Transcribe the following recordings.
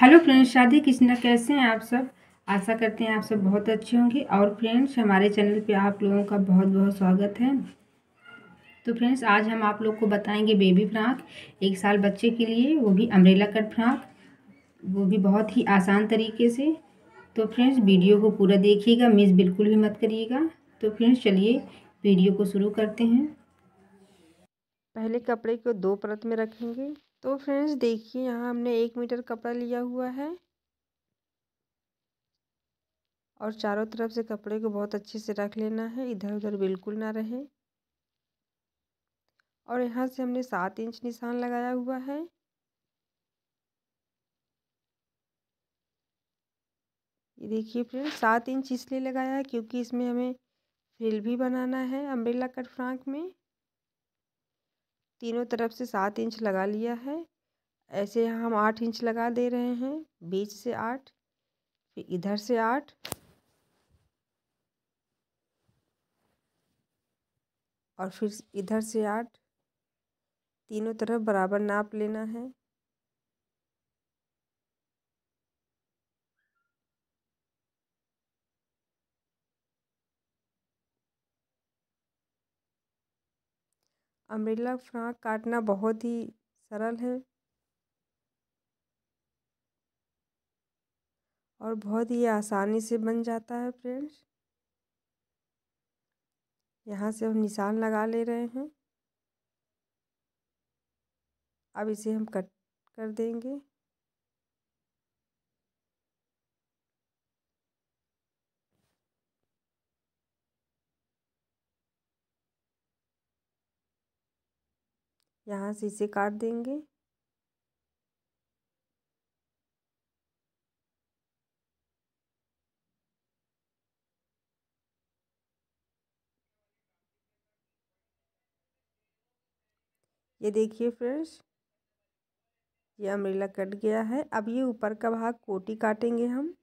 hello friends शादी कृष्णा कैसे हैं आप सब आशा करते हैं आप सब बहुत अच्छे होंगे और फ्रेंड्स हमारे चैनल पे आप लोगों का बहुत बहुत स्वागत है तो फ्रेंड्स आज हम आप लोग को बताएंगे बेबी फ्राक एक साल बच्चे के लिए वो भी अम्ब्रेला कट फ्रॉक वो भी बहुत ही आसान तरीके से तो फ्रेंड्स वीडियो को पूरा देखिएगा मिस बिल्कुल भी मत करिएगा तो फ्रेंड्स चलिए वीडियो को शुरू करते हैं पहले कपड़े को दो परत में रखेंगे तो फ्रेंड्स देखिए यहाँ हमने एक मीटर कपड़ा लिया हुआ है और चारों तरफ से कपड़े को बहुत अच्छे से रख लेना है इधर उधर बिल्कुल ना रहे और यहाँ से हमने सात इंच निशान लगाया हुआ है ये देखिए फ्रेंड्स सात इंच इसलिए लगाया है क्योंकि इसमें हमें फ्रिल भी बनाना है अम्ब्रेला कट फ्रांक में तीनों तरफ से सात इंच लगा लिया है ऐसे हम आठ इंच लगा दे रहे हैं बीच से आठ फिर इधर से आठ और फिर इधर से आठ तीनों तरफ बराबर नाप लेना है अम्ब्रेला फ्राक काटना बहुत ही सरल है और बहुत ही आसानी से बन जाता है फ्रेंड्स यहाँ से हम निशान लगा ले रहे हैं अब इसे हम कट कर देंगे यहाँ इसे काट देंगे ये देखिए फ्रेंड्स ये अमरीला कट गया है अब ये ऊपर का भाग कोटी काटेंगे हम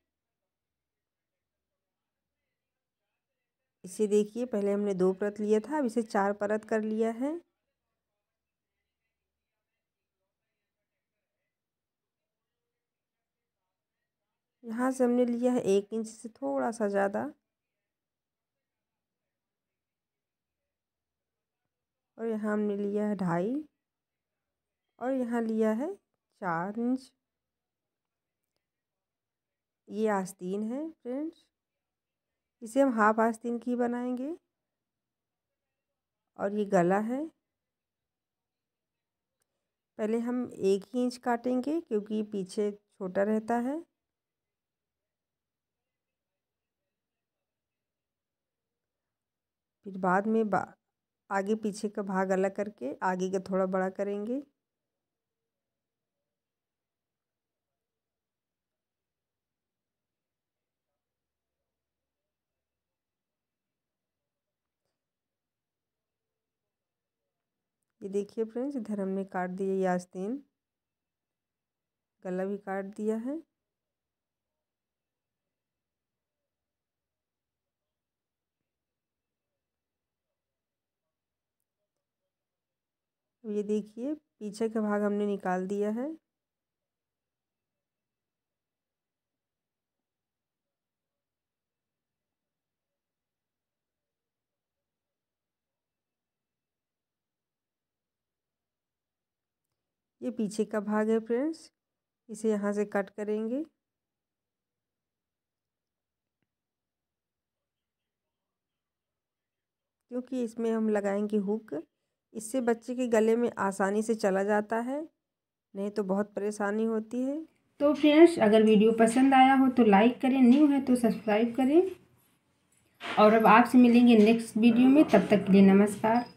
इसे देखिए पहले हमने दो परत लिया था अब इसे चार परत कर लिया है यहाँ से हमने लिया है एक इंच से थोड़ा सा ज़्यादा और यहाँ हमने लिया है ढाई और यहाँ लिया है चार इंच ये आस्तीन है फ्रेंड्स इसे हम हाफ आस्तीन की बनाएंगे और ये गला है पहले हम एक ही इंच काटेंगे क्योंकि पीछे छोटा रहता है फिर बाद में बा आगे पीछे का भाग अलग करके आगे का थोड़ा बड़ा करेंगे ये देखिए फ्रेंड्स इधर हमने काट दिया यास्तीन गला भी काट दिया है अब ये देखिए पीछे का भाग हमने निकाल दिया है ये पीछे का भाग है फ्रेंड्स इसे यहाँ से कट करेंगे क्योंकि इसमें हम लगाएंगे हुक इससे बच्चे के गले में आसानी से चला जाता है नहीं तो बहुत परेशानी होती है तो फ्रेंड्स अगर वीडियो पसंद आया हो तो लाइक करें न्यू है तो सब्सक्राइब करें और अब आपसे मिलेंगे नेक्स्ट वीडियो में तब तक के लिए नमस्कार